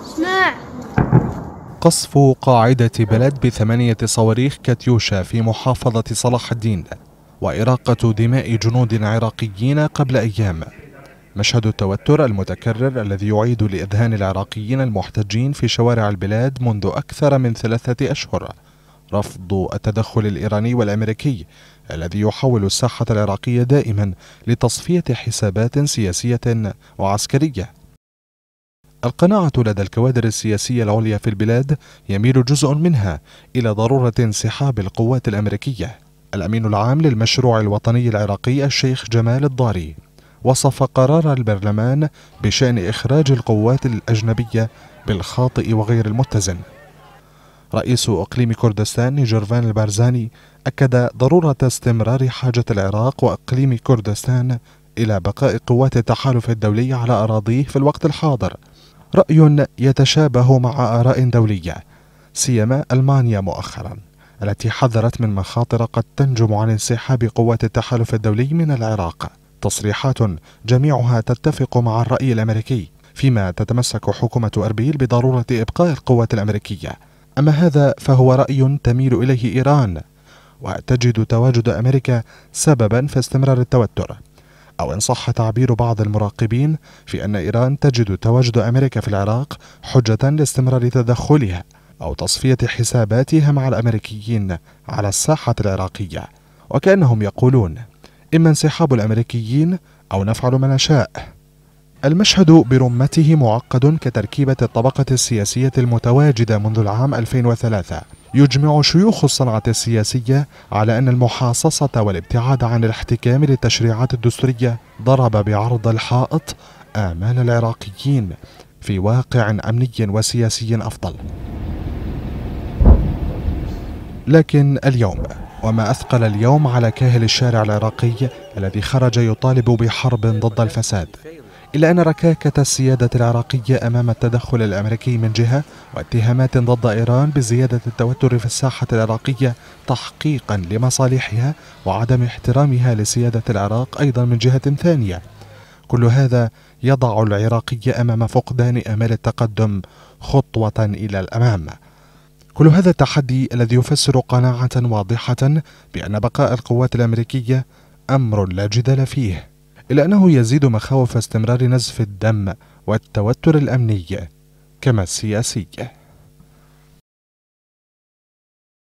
اسمع قصف قاعدة بلد بثمانية صواريخ كاتيوشا في محافظة صلاح الدين وإراقة دماء جنود عراقيين قبل أيام مشهد التوتر المتكرر الذي يعيد لإذهان العراقيين المحتجين في شوارع البلاد منذ أكثر من ثلاثة أشهر رفض التدخل الإيراني والأمريكي الذي يحول الساحة العراقية دائما لتصفية حسابات سياسية وعسكرية القناعة لدى الكوادر السياسية العليا في البلاد يميل جزء منها إلى ضرورة انسحاب القوات الأمريكية. الأمين العام للمشروع الوطني العراقي الشيخ جمال الضاري وصف قرار البرلمان بشأن إخراج القوات الأجنبية بالخاطئ وغير المتزن. رئيس إقليم كردستان جرفان البارزاني أكد ضرورة استمرار حاجة العراق وإقليم كردستان إلى بقاء قوات التحالف الدولي على أراضيه في الوقت الحاضر راي يتشابه مع اراء دوليه سيما المانيا مؤخرا التي حذرت من مخاطر قد تنجم عن انسحاب قوات التحالف الدولي من العراق تصريحات جميعها تتفق مع الراي الامريكي فيما تتمسك حكومه اربيل بضروره ابقاء القوات الامريكيه اما هذا فهو راي تميل اليه ايران وتجد تواجد امريكا سببا في استمرار التوتر أو إن صح تعبير بعض المراقبين في أن إيران تجد تواجد أمريكا في العراق حجة لاستمرار تدخلها أو تصفية حساباتها مع الأمريكيين على الساحة العراقية وكأنهم يقولون إما انسحاب الأمريكيين أو نفعل ما نشاء المشهد برمته معقد كتركيبة الطبقة السياسية المتواجدة منذ العام 2003 يجمع شيوخ الصنعة السياسية على أن المحاصصة والابتعاد عن الاحتكام للتشريعات الدستورية ضرب بعرض الحائط آمال العراقيين في واقع أمني وسياسي أفضل لكن اليوم وما أثقل اليوم على كاهل الشارع العراقي الذي خرج يطالب بحرب ضد الفساد إلا أن ركاكة السيادة العراقية أمام التدخل الأمريكي من جهة واتهامات ضد إيران بزيادة التوتر في الساحة العراقية تحقيقا لمصالحها وعدم احترامها لسيادة العراق أيضا من جهة ثانية كل هذا يضع العراقي أمام فقدان أمل التقدم خطوة إلى الأمام كل هذا التحدي الذي يفسر قناعة واضحة بأن بقاء القوات الأمريكية أمر لا جدال فيه إلا أنه يزيد مخاوف استمرار نزف الدم والتوتر الأمني كما السياسي